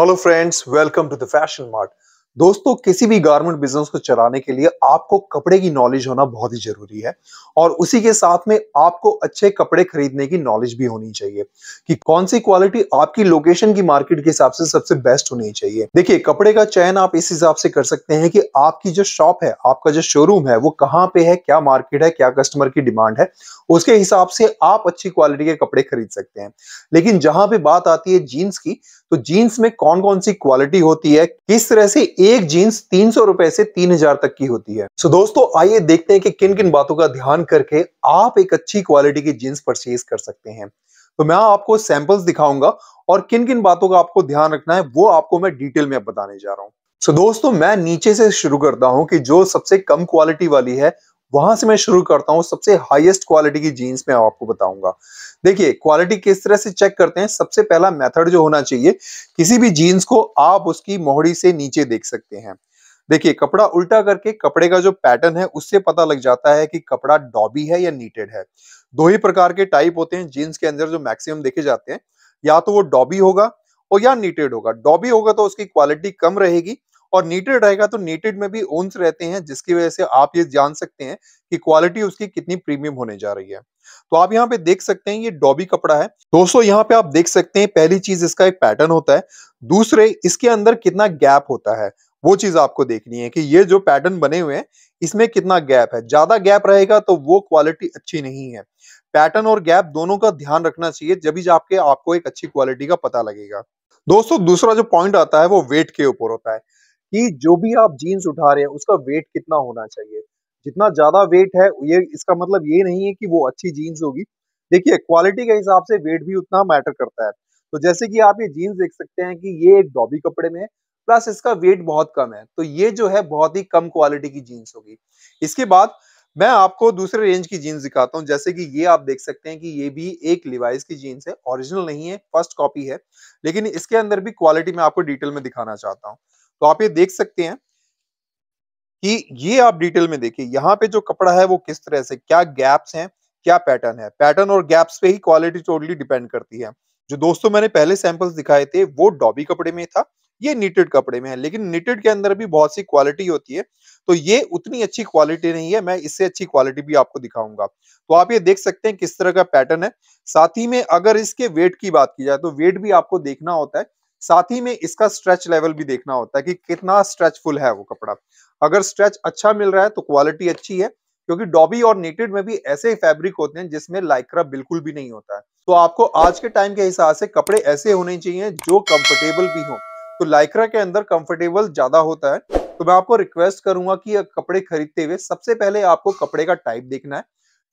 Hello friends, welcome to the Fashion Mart. दोस्तों किसी भी गारमेंट बिजनेस को चलाने के लिए आपको कपड़े की नॉलेज होना बहुत ही जरूरी है और उसी के साथ में आपको अच्छे कपड़े खरीदने की नॉलेज भी होनी चाहिए कि कौन सी क्वालिटी आपकी लोकेशन की मार्केट के हिसाब से सबसे बेस्ट होनी चाहिए देखिए कपड़े का चयन आप इस हिसाब से कर सकते हैं कि आपकी जो शॉप है आपका जो शोरूम है वो कहाँ पे है क्या मार्केट है क्या कस्टमर की डिमांड है उसके हिसाब से आप अच्छी क्वालिटी के कपड़े खरीद सकते हैं लेकिन जहां पे बात आती है जीन्स की तो जीन्स में कौन कौन सी क्वालिटी होती है किस तरह से एक जीन्स तीन सौ रुपए से तीन हजार तक की होती है सो so दोस्तों आइए देखते हैं कि किन किन बातों का ध्यान करके आप एक अच्छी क्वालिटी की जीन्स परचेज कर सकते हैं तो मैं आपको सैंपल्स दिखाऊंगा और किन किन बातों का आपको ध्यान रखना है वो आपको मैं डिटेल में बताने जा रहा हूँ सो so दोस्तों मैं नीचे से शुरू करता हूँ कि जो सबसे कम क्वालिटी वाली है वहां से मैं शुरू करता हूँ सबसे हाईएस्ट क्वालिटी की जीन्स में आपको बताऊंगा देखिए क्वालिटी किस तरह से चेक करते हैं सबसे पहला मेथड जो होना चाहिए किसी भी जीन्स को आप उसकी मोहड़ी से नीचे देख सकते हैं देखिए कपड़ा उल्टा करके कपड़े का जो पैटर्न है उससे पता लग जाता है कि कपड़ा डॉबी है या नीटेड है दो ही प्रकार के टाइप होते हैं जीन्स के अंदर जो मैक्सिमम देखे जाते हैं या तो वो डॉबी होगा और या नीटेड होगा डॉबी होगा तो उसकी क्वालिटी कम रहेगी और नीटेड रहेगा तो नीटेड में भी ओन्स रहते हैं जिसकी वजह से आप ये जान सकते हैं कि क्वालिटी उसकी कितनी प्रीमियम होने जा रही है तो आप यहाँ पे देख सकते हैं ये डॉबी कपड़ा है दोस्तों यहाँ पे आप देख सकते हैं पहली चीज इसका एक पैटर्न होता है दूसरे इसके अंदर कितना गैप होता है वो चीज आपको देखनी है कि ये जो पैटर्न बने हुए हैं इसमें कितना गैप है ज्यादा गैप रहेगा तो वो क्वालिटी अच्छी नहीं है पैटर्न और गैप दोनों का ध्यान रखना चाहिए जब भी आपके आपको एक अच्छी क्वालिटी का पता लगेगा दोस्तों दूसरा जो पॉइंट आता है वो वेट के ऊपर होता है कि जो भी आप जीन्स उठा रहे हैं उसका वेट कितना होना चाहिए जितना ज़्यादा वेट है ये इसका मतलब ये नहीं है कि वो अच्छी जीन्स होगी देखिए क्वालिटी के हिसाब से वेट भी उतना मैटर करता है तो जैसे कि आप ये जीन्स देख सकते हैं कि ये एक डॉबी कपड़े में है प्लस इसका वेट बहुत कम है तो ये जो है बहुत ही कम क्वालिटी की जीन्स होगी इसके बाद मैं आपको दूसरे रेंज की जीन्स दिखाता हूँ जैसे कि ये आप देख सकते हैं कि ये भी एक लिवाइस की जीन्स है ओरिजिनल नहीं है फर्स्ट कॉपी है लेकिन इसके अंदर भी क्वालिटी में आपको डिटेल में दिखाना चाहता हूँ तो आप ये देख सकते हैं कि ये आप डिटेल में देखिए यहाँ पे जो कपड़ा है वो किस तरह से क्या गैप्स हैं क्या पैटर्न है पैटर्न और गैप्स पे ही क्वालिटी टोटली डिपेंड करती है जो दोस्तों मैंने पहले सैंपल्स दिखाए थे वो डॉबी कपड़े में था ये निटेड कपड़े में है लेकिन निटेड के अंदर भी बहुत सी क्वालिटी होती है तो ये उतनी अच्छी क्वालिटी नहीं है मैं इससे अच्छी क्वालिटी भी आपको दिखाऊंगा तो आप ये देख सकते हैं किस तरह का पैटर्न है साथ ही में अगर इसके वेट की बात की जाए तो वेट भी आपको देखना होता है साथ ही में इसका स्ट्रेच लेवल भी देखना होता है कि कितना स्ट्रेचफुल है वो कपड़ा अगर स्ट्रेच अच्छा मिल रहा है तो क्वालिटी अच्छी है क्योंकि डॉबी और नेटेड में भी ऐसे फैब्रिक होते हैं जिसमें लाइक्रा बिल्कुल भी नहीं होता है तो आपको आज के टाइम के हिसाब से कपड़े ऐसे होने चाहिए जो कंफर्टेबल भी हो तो लाइक्रा के अंदर कंफर्टेबल ज्यादा होता है तो मैं आपको रिक्वेस्ट करूंगा कि कपड़े खरीदते हुए सबसे पहले आपको कपड़े का टाइप देखना है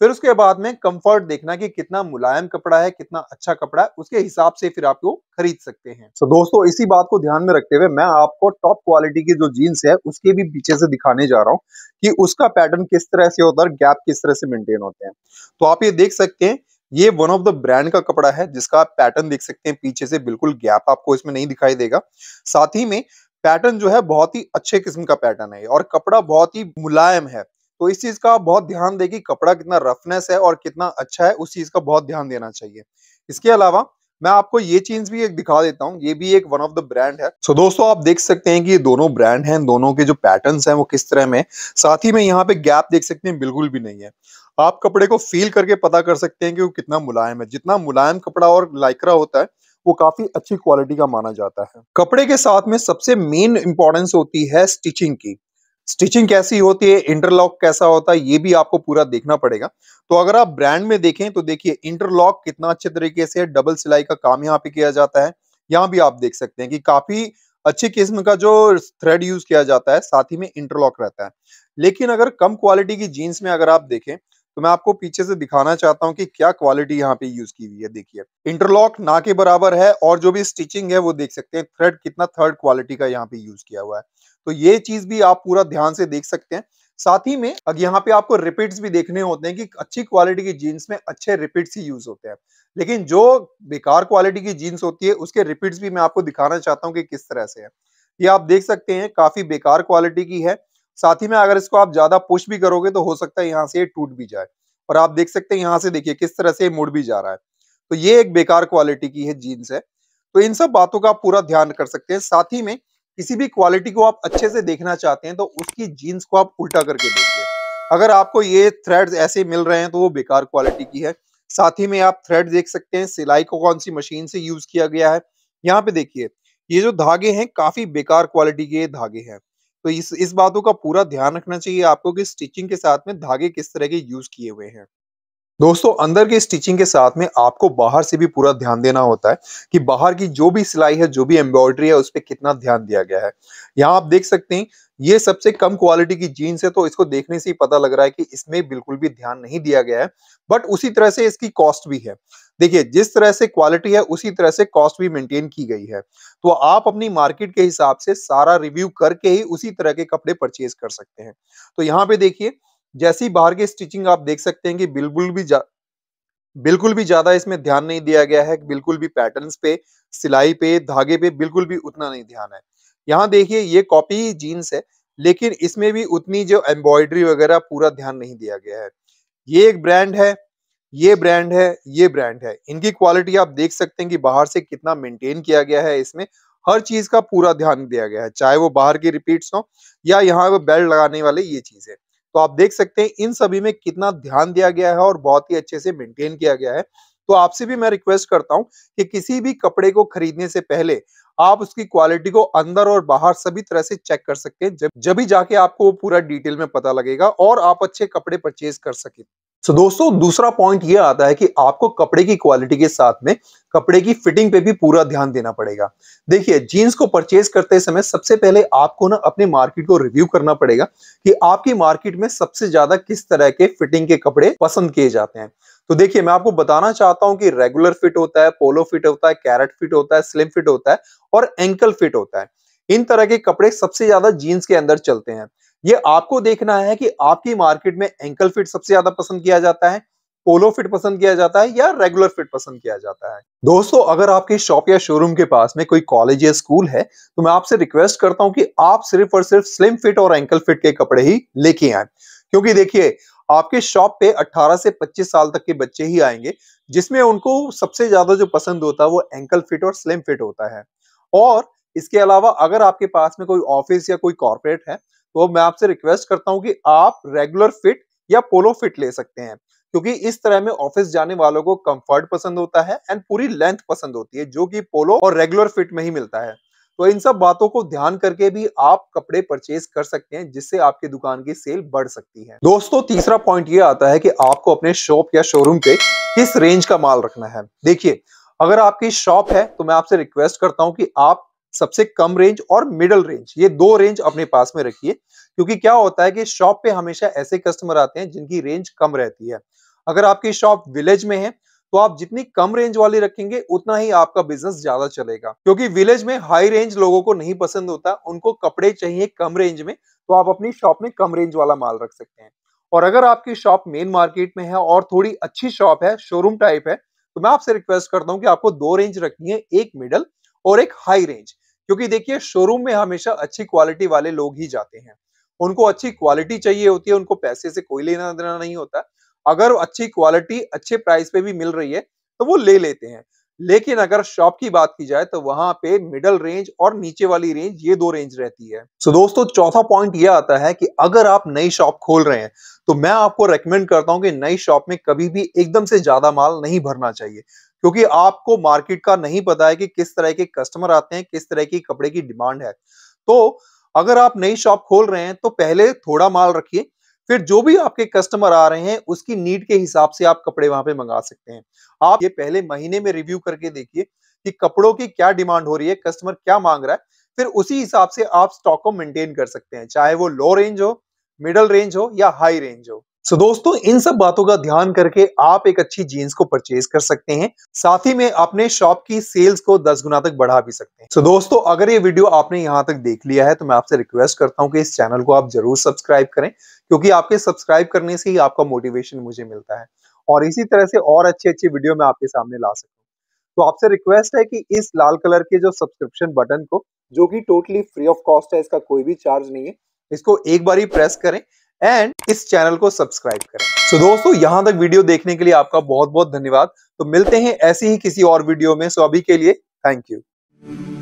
फिर उसके बाद में कंफर्ट देखना कि कितना मुलायम कपड़ा है कितना अच्छा कपड़ा है उसके हिसाब से फिर आप वो खरीद सकते हैं तो so, दोस्तों इसी बात को ध्यान में रखते हुए मैं आपको टॉप क्वालिटी की जो जीन्स है उसके भी पीछे से दिखाने जा रहा हूँ कि उसका पैटर्न किस तरह से होता है गैप किस तरह से मेंटेन होते हैं तो आप ये देख सकते हैं ये वन ऑफ द ब्रांड का कपड़ा है जिसका आप पैटर्न देख सकते हैं पीछे से बिल्कुल गैप आपको इसमें नहीं दिखाई देगा साथ ही में पैटर्न जो है बहुत ही अच्छे किस्म का पैटर्न है और कपड़ा बहुत ही मुलायम है तो इस चीज का बहुत ध्यान दें कि कपड़ा कितना रफनेस है और कितना अच्छा है उस चीज का बहुत ध्यान देना चाहिए इसके अलावा मैं आपको ये चीज भी एक दिखा देता हूँ ये भी एक वन ऑफ द ब्रांड है सो so, दोस्तों आप देख सकते हैं कि ये दोनों ब्रांड हैं दोनों के जो पैटर्न्स हैं वो किस तरह में साथ ही में यहाँ पे गैप देख सकते हैं बिल्कुल भी नहीं है आप कपड़े को फील करके पता कर सकते हैं कि वो कितना मुलायम है जितना मुलायम कपड़ा और लाइकरा होता है वो काफी अच्छी क्वालिटी का माना जाता है कपड़े के साथ में सबसे मेन इंपॉर्टेंस होती है स्टिचिंग की स्टिचिंग कैसी होती है इंटरलॉक कैसा होता है ये भी आपको पूरा देखना पड़ेगा तो अगर आप ब्रांड में देखें तो देखिए इंटरलॉक कितना अच्छे तरीके से डबल सिलाई का काम यहाँ पे किया जाता है यहाँ भी आप देख सकते हैं कि काफी अच्छी किस्म का जो थ्रेड यूज किया जाता है साथ ही में इंटरलॉक रहता है लेकिन अगर कम क्वालिटी की जीन्स में अगर आप देखें तो मैं आपको पीछे से दिखाना चाहता हूँ कि क्या क्वालिटी यहाँ पे यूज की हुई है देखिए इंटरलॉक ना के बराबर है और जो भी स्टिचिंग है वो देख सकते हैं थ्रेड कितना थर्ड क्वालिटी का यहाँ पे यूज किया हुआ है तो ये चीज भी आप पूरा ध्यान से देख सकते हैं साथ ही में अब यहाँ पे आपको रिपीट्स भी देखने होते हैं कि अच्छी क्वालिटी की जीन्स में अच्छे रिपीट्स ही यूज होते हैं लेकिन जो बेकार क्वालिटी की जीन्स होती है उसके रिपीट्स भी मैं आपको दिखाना चाहता हूँ कि किस तरह से है ये आप देख सकते हैं काफी बेकार क्वालिटी की है साथ ही में अगर इसको आप ज्यादा पुश भी करोगे तो हो सकता है यहाँ से टूट भी जाए और आप देख सकते हैं यहाँ से देखिए किस तरह से मुड़ भी जा रहा है तो ये एक बेकार क्वालिटी की है जीन्स है तो इन सब बातों का आप पूरा ध्यान कर सकते हैं साथ ही में किसी भी क्वालिटी को आप अच्छे से देखना चाहते हैं तो उसकी जीन्स को आप उल्टा करके देखिए अगर आपको ये थ्रेड्स ऐसे मिल रहे हैं तो वो बेकार क्वालिटी की है साथ ही में आप थ्रेड देख सकते हैं सिलाई को कौन सी मशीन से यूज किया गया है यहाँ पे देखिए ये जो धागे हैं काफी बेकार क्वालिटी के धागे हैं तो इस इस बातों का पूरा ध्यान रखना चाहिए आपको कि स्टिचिंग के साथ में धागे किस तरह के यूज किए हुए हैं दोस्तों अंदर के स्टिचिंग के साथ में आपको बाहर से भी पूरा ध्यान देना होता है कि बाहर की जो भी सिलाई है जो भी एम्ब्रॉयडरी है उस पर कितना ध्यान दिया गया है यहाँ आप देख सकते हैं ये सबसे कम क्वालिटी की जीन्स है तो इसको देखने से ही पता लग रहा है कि इसमें बिल्कुल भी ध्यान नहीं दिया गया है बट उसी तरह से इसकी कॉस्ट भी है देखिए जिस तरह से क्वालिटी है उसी तरह से कॉस्ट भी मेंटेन की गई है तो आप अपनी मार्केट के हिसाब से सारा रिव्यू करके ही उसी तरह के कपड़े परचेज कर सकते हैं तो यहाँ पे देखिए जैसी बाहर की स्टिचिंग आप देख सकते हैं कि बिल्कुल भी बिल्कुल भी ज्यादा इसमें ध्यान नहीं दिया गया है बिल्कुल भी पैटर्न पे सिलाई पे धागे पे बिल्कुल भी उतना नहीं ध्यान है यहाँ देखिए ये कॉपी जीन्स है लेकिन इसमें भी उतनी जो एम्ब्रॉयडरी वगैरह पूरा ध्यान नहीं दिया गया है ये एक ब्रांड है ये ब्रांड है ये ब्रांड है इनकी क्वालिटी आप देख सकते हैं कि बाहर से कितना मेंटेन किया गया है इसमें हर चीज का पूरा ध्यान दिया गया है चाहे वो बाहर की रिपीट्स हो या यहाँ पे बेल्ट लगाने वाले ये चीज है तो आप देख सकते हैं इन सभी में कितना ध्यान दिया गया है और बहुत ही अच्छे से मेंटेन किया गया है तो आपसे भी मैं रिक्वेस्ट करता हूं कि किसी भी कपड़े को खरीदने से पहले आप उसकी क्वालिटी को अंदर और बाहर सभी तरह से चेक कर सकते हैं जब जब भी जाके आपको वो पूरा डिटेल में पता लगेगा और आप अच्छे कपड़े परचेज कर सके सो so, दोस्तों दूसरा पॉइंट ये आता है कि आपको कपड़े की क्वालिटी के साथ में कपड़े की फिटिंग पे भी पूरा ध्यान देना पड़ेगा देखिए जीन्स को परचेज करते समय सबसे पहले आपको ना अपने मार्केट को रिव्यू करना पड़ेगा कि आपकी मार्केट में सबसे ज्यादा किस तरह के फिटिंग के कपड़े पसंद किए जाते हैं तो देखिए मैं आपको बताना चाहता हूं कि रेगुलर फिट होता है पोलो फिट होता है कैरेट फिट होता है स्लिम फिट होता है और एंकल फिट होता है इन तरह के कपड़े सबसे ज्यादा जीन्स के अंदर चलते हैं ये आपको देखना है कि आपकी मार्केट में एंकल फिट सबसे ज्यादा पसंद किया जाता है पोलो फिट पसंद किया जाता है या रेगुलर फिट पसंद किया जाता है दोस्तों अगर आपके शॉप या शोरूम के पास में कोई कॉलेज या स्कूल है तो मैं आपसे रिक्वेस्ट करता हूं कि आप सिर्फ और सिर्फ स्लिम फिट और एंकल फिट के कपड़े ही लेके आए क्योंकि देखिए आपके शॉप पे 18 से 25 साल तक के बच्चे ही आएंगे जिसमें उनको सबसे ज्यादा जो पसंद होता है वो एंकल फिट और स्लिम फिट होता है और इसके अलावा अगर आपके पास में कोई ऑफिस या कोई कॉर्पोरेट है तो मैं आपसे रिक्वेस्ट करता हूँ कि आप रेगुलर फिट या पोलो फिट ले सकते हैं क्योंकि इस तरह में ऑफिस जाने वालों को कंफर्ट पसंद होता है एंड पूरी लेंथ पसंद होती है जो कि पोलो और रेगुलर फिट में ही मिलता है तो इन सब बातों को ध्यान करके भी आप कपड़े परचेज कर सकते हैं जिससे आपकी दुकान की सेल बढ़ सकती है दोस्तों तीसरा पॉइंट ये आता है कि आपको अपने शॉप या शोरूम पे किस रेंज का माल रखना है देखिए अगर आपकी शॉप है तो मैं आपसे रिक्वेस्ट करता हूं कि आप सबसे कम रेंज और मिडल रेंज ये दो रेंज अपने पास में रखिए क्योंकि क्या होता है कि शॉप पे हमेशा ऐसे कस्टमर आते हैं जिनकी रेंज कम रहती है अगर आपकी शॉप विलेज में है तो आप जितनी कम रेंज वाली रखेंगे उतना ही आपका बिजनेस ज्यादा चलेगा क्योंकि विलेज में हाई रेंज लोगों को नहीं पसंद होता उनको कपड़े चाहिए कम रेंज में तो आप अपनी शॉप में कम रेंज वाला माल रख सकते हैं और अगर आपकी शॉप मेन मार्केट में है और थोड़ी अच्छी शॉप है शोरूम टाइप है तो मैं आपसे रिक्वेस्ट करता हूँ कि आपको दो रेंज रखनी है एक मिडल और एक हाई रेंज क्योंकि देखिए शोरूम में हमेशा अच्छी क्वालिटी वाले लोग ही जाते हैं उनको अच्छी क्वालिटी चाहिए होती है उनको पैसे से कोई लेना देना नहीं होता अगर अच्छी क्वालिटी अच्छे प्राइस पे भी मिल रही है तो वो ले लेते हैं लेकिन अगर शॉप की बात की जाए तो वहां पे मिडल रेंज और नीचे वाली रेंज ये दो रेंज रहती है सो so दोस्तों चौथा पॉइंट ये आता है कि अगर आप नई शॉप खोल रहे हैं तो मैं आपको रेकमेंड करता हूं कि नई शॉप में कभी भी एकदम से ज्यादा माल नहीं भरना चाहिए क्योंकि आपको मार्केट का नहीं पता है कि किस तरह के कस्टमर आते हैं किस तरह की कपड़े की डिमांड है तो अगर आप नई शॉप खोल रहे हैं तो पहले थोड़ा माल रखिए फिर जो भी आपके कस्टमर आ रहे हैं उसकी नीड के हिसाब से आप कपड़े वहां पे मंगा सकते हैं आप ये पहले महीने में रिव्यू करके देखिए कि कपड़ों की क्या डिमांड हो रही है कस्टमर क्या मांग रहा है फिर उसी हिसाब से आप स्टॉक को मेंटेन कर सकते हैं चाहे वो लो रेंज हो मिडल रेंज हो या हाई रेंज हो सो so, दोस्तों इन सब बातों का ध्यान करके आप एक अच्छी जीन्स को परचेज कर सकते हैं साथ ही में अपने शॉप की सेल्स को 10 गुना तक बढ़ा भी सकते हैं सो so, दोस्तों अगर ये वीडियो आपने यहाँ तक देख लिया है तो मैं आपसे रिक्वेस्ट करता हूँ कि इस चैनल को आप जरूर सब्सक्राइब करें क्योंकि आपके सब्सक्राइब करने से ही आपका मोटिवेशन मुझे मिलता है और इसी तरह से और अच्छी अच्छी वीडियो मैं आपके सामने ला हूँ तो आपसे रिक्वेस्ट है कि इस लाल कलर के जो सब्सक्रिप्शन बटन को जो कि टोटली फ्री ऑफ कॉस्ट है इसका कोई भी चार्ज नहीं है इसको एक बार ही प्रेस करें एंड इस चैनल को सब्सक्राइब करें सो so, दोस्तों यहां तक वीडियो देखने के लिए आपका बहुत बहुत धन्यवाद तो मिलते हैं ऐसे ही किसी और वीडियो में सो so, अभी के लिए थैंक यू